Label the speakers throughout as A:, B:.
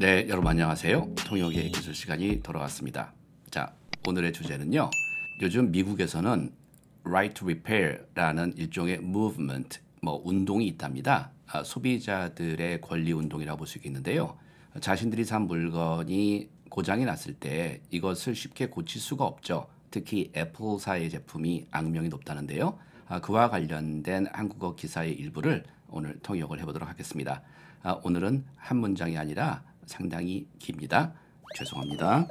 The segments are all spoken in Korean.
A: 네, 여러분 안녕하세요. 통역의 기술 시간이 돌아왔습니다. 자, 오늘의 주제는요. 요즘 미국에서는 right to repair라는 일종의 movement, 뭐 운동이 있답니다. 아, 소비자들의 권리 운동이라고 볼 수있는데요 자신들이 산 물건이 고장이 났을 때 이것을 쉽게 고칠 수가 없죠. 특히 애플사의 제품이 악명이 높다는데요. 아, 그와 관련된 한국어 기사의 일부를 오늘 통역을 해보도록 하겠습니다. 아, 오늘은 한 문장이 아니라 상당히 깁니다. 죄송합니다.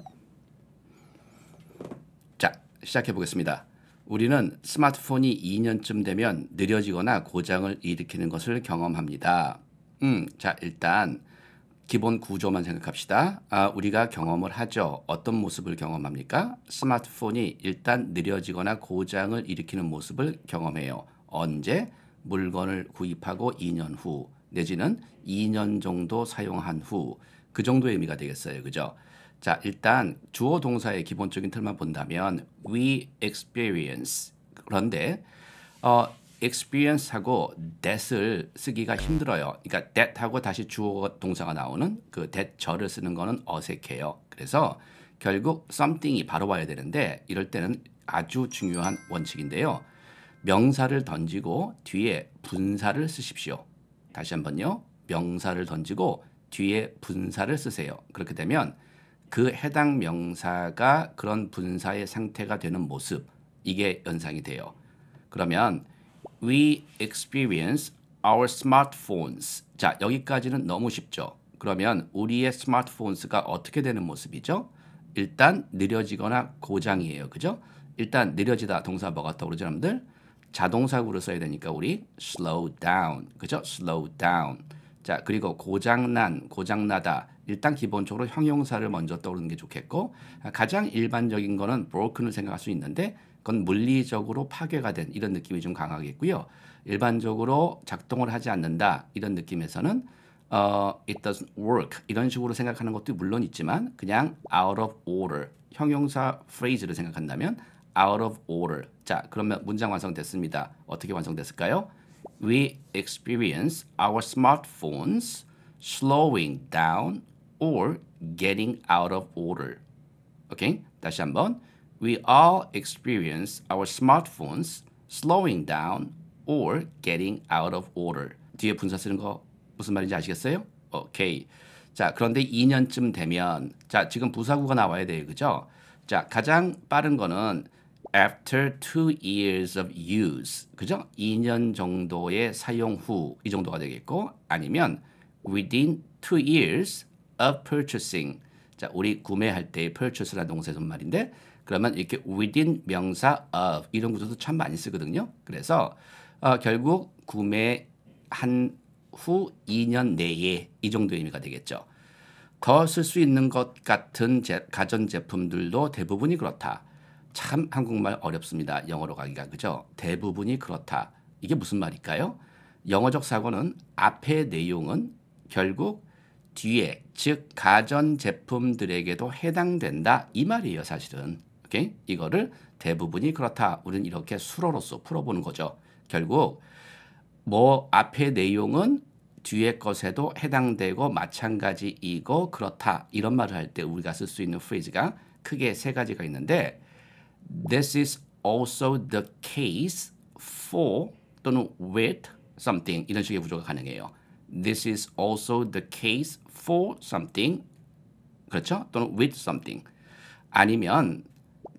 A: 자, 시작해 보겠습니다. 우리는 스마트폰이 2년쯤 되면 느려지거나 고장을 일으키는 것을 경험합니다. 음, 자, 일단 기본 구조만 생각합시다. 아, 우리가 경험을 하죠. 어떤 모습을 경험합니까? 스마트폰이 일단 느려지거나 고장을 일으키는 모습을 경험해요. 언제? 물건을 구입하고 2년 후, 내지는 2년 정도 사용한 후, 그 정도의 의미가 되겠어요. 그죠? 자, 일단 주어 동사의 기본적인 틀만 본다면 we experience 그런데 어 experience하고 that을 쓰기가 힘들어요. 그러니까 that하고 다시 주어 동사가 나오는 그 that 저를 쓰는 거는 어색해요. 그래서 결국 something이 바로 와야 되는데 이럴 때는 아주 중요한 원칙인데요. 명사를 던지고 뒤에 분사를 쓰십시오. 다시 한번요. 명사를 던지고 뒤에 분사를 쓰세요. 그렇게 되면 그 해당 명사가 그런 분사의 상태가 되는 모습 이게 연상이 돼요. 그러면 we experience our smartphones 자 여기까지는 너무 쉽죠. 그러면 우리의 스마트폰스가 어떻게 되는 모습이죠? 일단 느려지거나 고장이에요. 그죠? 일단 느려지다 동사 뭐가 떠오르죠, 여러분들? 자동사구를 써야 되니까 우리 slow down. 그죠? slow down. 자 그리고 고장난 고장나다 일단 기본적으로 형용사를 먼저 떠오르는 게 좋겠고 가장 일반적인 거는 broken을 생각할 수 있는데 그건 물리적으로 파괴가 된 이런 느낌이 좀 강하겠고요 일반적으로 작동을 하지 않는다 이런 느낌에서는 어, it doesn't work 이런 식으로 생각하는 것도 물론 있지만 그냥 out of order 형용사 phrase를 생각한다면 out of order 자 그러면 문장 완성됐습니다 어떻게 완성됐을까요? we experience our smartphones slowing down or getting out of order. Okay? 다시 한번. We all experience our smartphones slowing down or getting out of order. 뒤에 분사 쓰는 거 무슨 말인지 아시겠어요? 오케이. 자, 그런데 2년쯤 되면 자, 지금 부사구가 나와야 돼요. 그죠? 자, 가장 빠른 거는 after two years of use, 그죠? 2년 정도의 사용 후 이 정도가 되겠고 아니면 within two years of purchasing. 자, 우리 구매할 때 purchase라는 동사에서 말인데 그러면 이렇게 within 명사 of 이런 구조도 참 많이 쓰거든요. 그래서 어, 결국 구매한 후 2년 내에 이 정도 의미가 되겠죠. 더 쓸 수 있는 것 같은 제, 가전제품들도 대부분이 그렇다. 참 한국말 어렵습니다. 영어로 가기가 그죠? 대부분이 그렇다. 이게 무슨 말일까요? 영어적 사고는 앞의 내용은 결국 뒤에 즉 가전 제품들에게도 해당된다 이 말이에요 사실은. 오케이? 이거를 대부분이 그렇다. 우리는 이렇게 수로로서 풀어보는 거죠. 결국 뭐 앞의 내용은 뒤에 것에도 해당되고 마찬가지이고 그렇다 이런 말을 할 때 우리가 쓸 수 있는 프레이즈가 크게 세 가지가 있는데 This is also the case for 또는 with something 이런 식의 구조가 가능해요. This is also the case for something 그렇죠? 또는 with something 아니면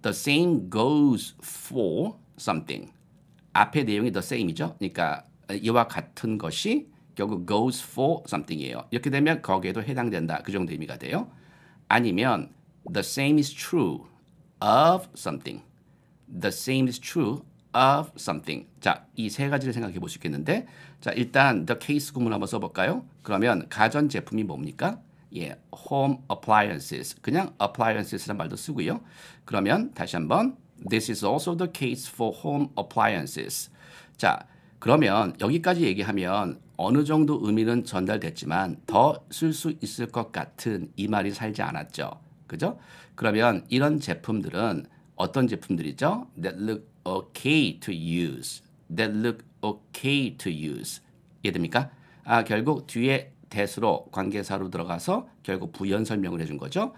A: the same goes for something 앞에 내용이 the same이죠. 그러니까 이와 같은 것이 결국 goes for something이에요. 이렇게 되면 거기에도 해당된다. 그 정도 의미가 돼요. 아니면 the same is true of something the same is true of something. 자, 이 세 가지를 생각해 볼 수 있겠는데, 자, 일단 the case 구문 한번 써볼까요? 그러면 가전 제품이 뭡니까? 예, home appliances. 그냥 appliances란 말도 쓰고요. 그러면 다시 한번 this is also the case for home appliances. 자, 그러면 여기까지 얘기하면 어느 정도 의미는 전달됐지만 더 쓸 수 있을 것 같은 이 말이 살지 않았죠. 그죠? 그러면 이런 제품들은 어떤 제품들이죠? That look okay to use. That look okay to use. 이해됩니까? 아, 결국 뒤에 대수로 관계사로 들어가서 결국 부연 설명을 해준 거죠.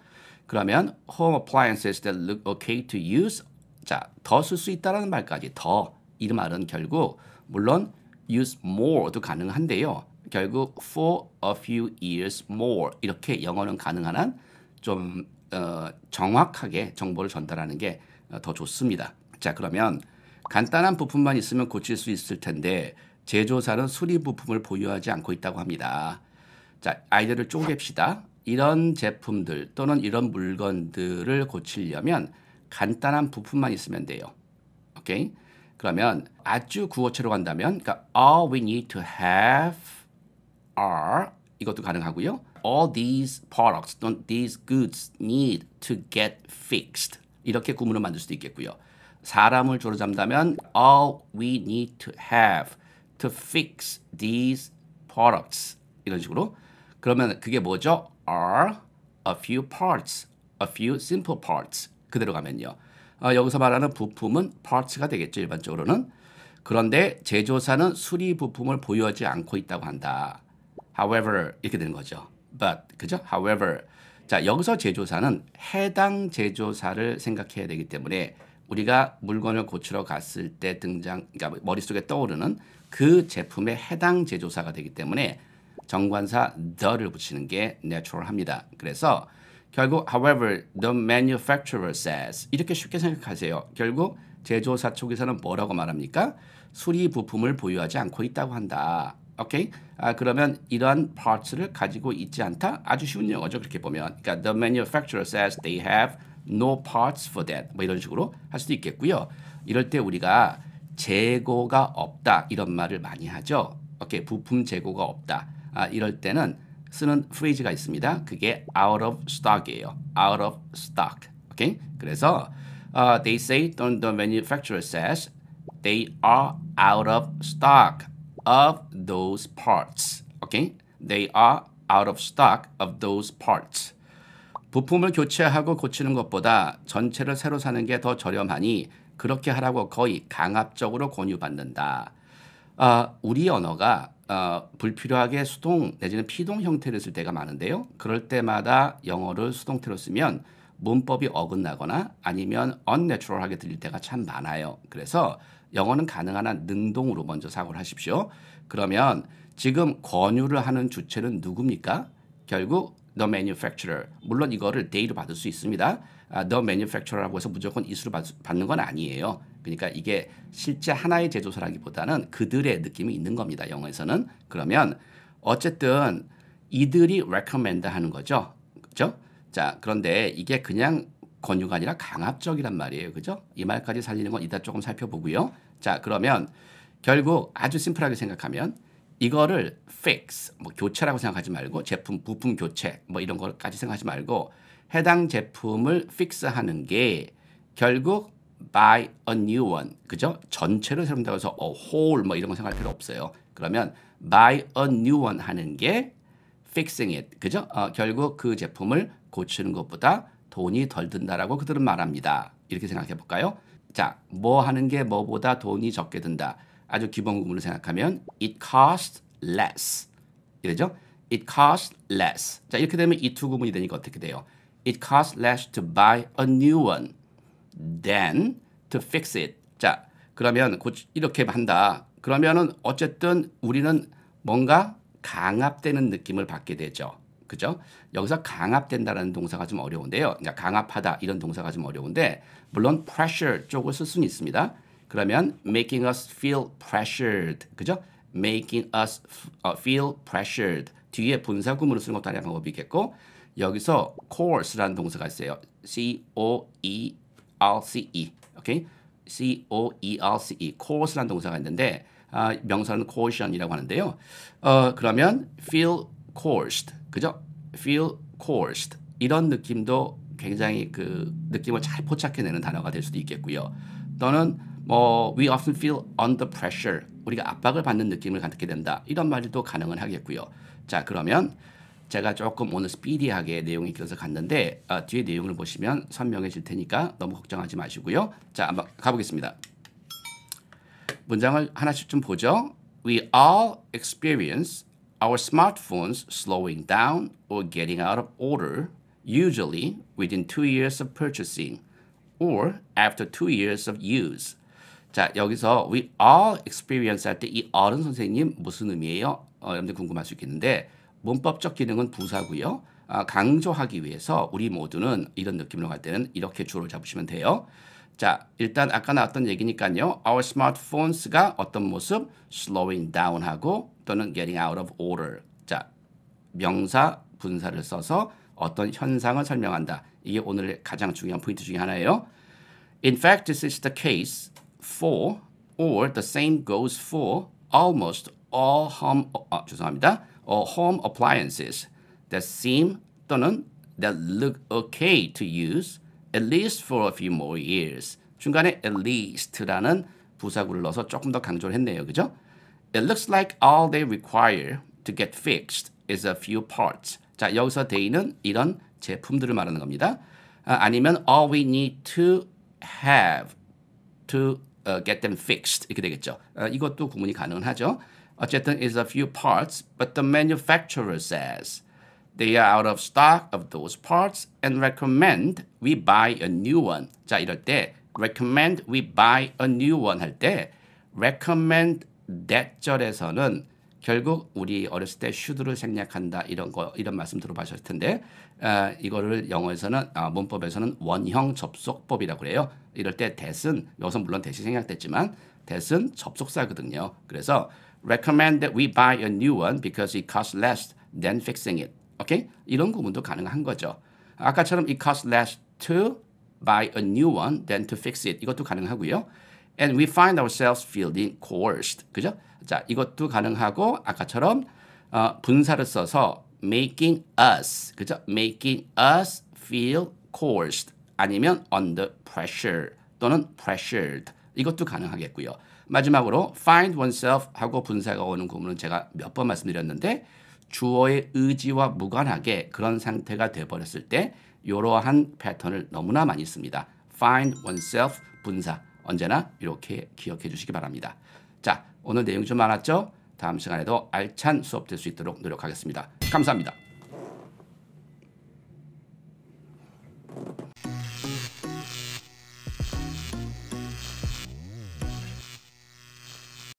A: 그러면 home appliances that look okay to use. 자, 더 쓸 수 있다라는 말까지 더. 이 말은 결국 물론 use more도 가능한데요. 결국 for a few years more 이렇게 영어는 가능한 한좀 어, 정확하게 정보를 전달하는 게더 좋습니다. 자 그러면 간단한 부품만 있으면 고칠 수 있을 텐데 제조사는 수리 부품을 보유하지 않고 있다고 합니다. 자 아이디어를 쪼갭시다. 이런 제품들 또는 이런 물건들을 고치려면 간단한 부품만 있으면 돼요. 오케이? 그러면 아주 구어체로 간다면 그러니까 all we need to have are 이것도 가능하고요. all these products, these goods need to get fixed. 이렇게 구문을 만들 수도 있겠고요. 사람을 주로 잡다면 all we need to have to fix these products 이런 식으로 그러면 그게 뭐죠? are a few parts, a few simple parts 그대로 가면요. 어, 여기서 말하는 부품은 parts가 되겠죠 일반적으로는. 그런데 제조사는 수리 부품을 보유하지 않고 있다고 한다. However 이렇게 되는 거죠. But 그죠? However 자, 여기서 제조사는 해당 제조사를 생각해야 되기 때문에 우리가 물건을 고치러 갔을 때 등장, 그러니까 머릿속에 떠오르는 그 제품의 해당 제조사가 되기 때문에 정관사 the를 붙이는 게 natural합니다. 그래서 결국 however the manufacturer says 이렇게 쉽게 생각하세요. 결국 제조사 초기서는 뭐라고 말합니까? 수리 부품을 보유하지 않고 있다고 한다. 오케이? 아, 그러면 이러한 parts를 가지고 있지 않다? 아주 쉬운 영어죠. 그렇게 보면. 그러니까 the manufacturer says they have no parts for that. 뭐 이런 식으로 할 수도 있겠고요. 이럴 때 우리가 재고가 없다 이런 말을 많이 하죠. 오케이. 부품 재고가 없다. 아, 이럴 때는 쓰는 프레이즈가 있습니다. 그게 out of stock이에요. out of stock. 오케이? 그래서 uh, they say the manufacturer says they are out of stock. of those parts. Okay? They are out of stock of those parts. 부품을 교체하고 고치는 것보다 전체를 새로 사는 게 더 저렴하니 그렇게 하라고 거의 강압적으로 권유받는다. 어, 우리 언어가 어, 불필요하게 수동 내지는 피동 형태를 쓸 때가 많은데요. 그럴 때마다 영어를 수동태로 쓰면 문법이 어긋나거나 아니면 u n n a t u r a l 하게 들릴 때가 참 많아요. 그래서 영어는 가능한 한 능동으로 먼저 사고를 하십시오. 그러면 지금 권유를 하는 주체는 누굽니까? 결국 the manufacturer. 물론 이거를 day로 받을 수 있습니다. 아, the manufacturer라고 해서 무조건 이수를 받, 받는 건 아니에요. 그러니까 이게 실제 하나의 제조사라기보다는 그들의 느낌이 있는 겁니다. 영어에서는. 그러면 어쨌든 이들이 recommend 하는 거죠. 그죠? 자, 그런데 이게 그냥 권유가 아니라 강압적이란 말이에요. 그죠? 이 말까지 살리는 건 이따 조금 살펴보고요. 자, 그러면 결국 아주 심플하게 생각하면 이거를 fix, 뭐 교체라고 생각하지 말고 제품, 부품 교체 뭐 이런 것까지 생각하지 말고 해당 제품을 fix하는 게 결국 buy a new one, 그죠? 전체를 세운다고 해서 a whole 뭐 이런 거 생각할 필요 없어요. 그러면 buy a new one 하는 게 fixing it, 그죠? 어, 결국 그 제품을 고치는 것보다 돈이 덜 든다라고 그들은 말합니다. 이렇게 생각해 볼까요? 자, 뭐 하는 게 뭐보다 돈이 적게 든다. 아주 기본 구문을 생각하면 it costs less. 이래죠 it costs less. 자, 이렇게 되면 이 두 구문이 되니까 어떻게 돼요? it costs less to buy a new one than to fix it. 자, 그러면 이렇게 한다. 그러면은 어쨌든 우리는 뭔가 강압되는 느낌을 받게 되죠. 그죠? 여기서 강압된다라는 동사가 좀 어려운데요. 그러 강압하다 이런 동사가 좀 어려운데 물론 pressure 쪽을 쓸 수는 있습니다. 그러면 making us feel pressured 그죠? making us 어, feel pressured 뒤에 분사구문을 쓰는 것도 하나의 방법이겠고 여기서 coerce라는 동사가 있어요. C O E R C E 오케이 C O E R C E coerce라는 동사가 있는데 아, 명사는 coercion이라고 하는데요. 어, 그러면 feel coerced, 그죠? feel coerced 이런 느낌도 굉장히 그 느낌을 잘 포착해내는 단어가 될 수도 있겠고요. 또는 뭐 we often feel under pressure 우리가 압박을 받는 느낌을 갖게 된다 이런 말도 가능은 하겠고요. 자 그러면 제가 조금 오늘 스피디하게 내용이 있어서 갔는데 어, 뒤에 내용을 보시면 선명해질 테니까 너무 걱정하지 마시고요. 자 한번 가보겠습니다. 문장을 하나씩 좀 보죠. We all experience our smartphones slowing down or getting out of order, usually within two years of purchasing or after two years of use. 자, 여기서 we all experience 할 때 이 어른 선생님 무슨 의미예요? 어, 여러분들 궁금할 수 있겠는데 문법적 기능은 부사고요. 아, 강조하기 위해서 우리 모두는 이런 느낌으로 갈 때는 이렇게 줄을 잡으시면 돼요. 자, 일단 아까 나왔던 얘기니까요. Our smartphones가 어떤 모습? slowing down 하고 또는 getting out of order. 자, 명사 분사를 써서 어떤 현상을 설명한다. 이게 오늘 가장 중요한 포인트 중에 하나예요. In fact, this is the case for or the same goes for almost all home 어, 죄송합니다. or home appliances that seem 또는 that look okay to use at least for a few more years. 중간에 at least라는 부사구를 넣어서 조금 더 강조를 했네요. 그죠? It looks like all they require to get fixed is a few parts. 자, 여기서 they는 이런 제품들을 말하는 겁니다. 아, 아니면 all we need to have to uh, get them fixed 이렇게 되겠죠. 아, 이것도 구문이 가능하죠. 어쨌든 is a few parts, but the manufacturer says They are out of stock of those parts and recommend we buy a new one. 자, 이럴 때 recommend we buy a new one 할 때 recommend that 절에서는 결국 우리 어렸을 때 should를 생략한다 이런 거 이런 말씀 들어보셨을 텐데 어, 이거를 영어에서는 어, 문법에서는 원형 접속법이라고 그래요. 이럴 때 that은 여기서 물론 대신 생략됐지만 that은 접속사거든요. 그래서 recommend that we buy a new one because it costs less than fixing it. 오케이? 이런 구분도 가능한 거죠. 아까처럼 it costs less to buy a new one than to fix it. 이것도 가능하고요. And we find ourselves feeling coerced. 그죠? 자, 이것도 가능하고 아까처럼 어, 분사를 써서 making us. 그죠? making us feel coerced. 아니면 under pressure 또는 pressured. 이것도 가능하겠고요. 마지막으로 find oneself 하고 분사가 오는 구문은 제가 몇 번 말씀드렸는데 주어의 의지와 무관하게 그런 상태가 되어버렸을때 이러한 패턴을 너무나 많이 씁니다. find oneself 분사 언제나 이렇게 기억해 주시기 바랍니다. 자 오늘 내용 좀 많았죠? 다음 시간에도 알찬 수업 될 수 있도록 노력하겠습니다. 감사합니다.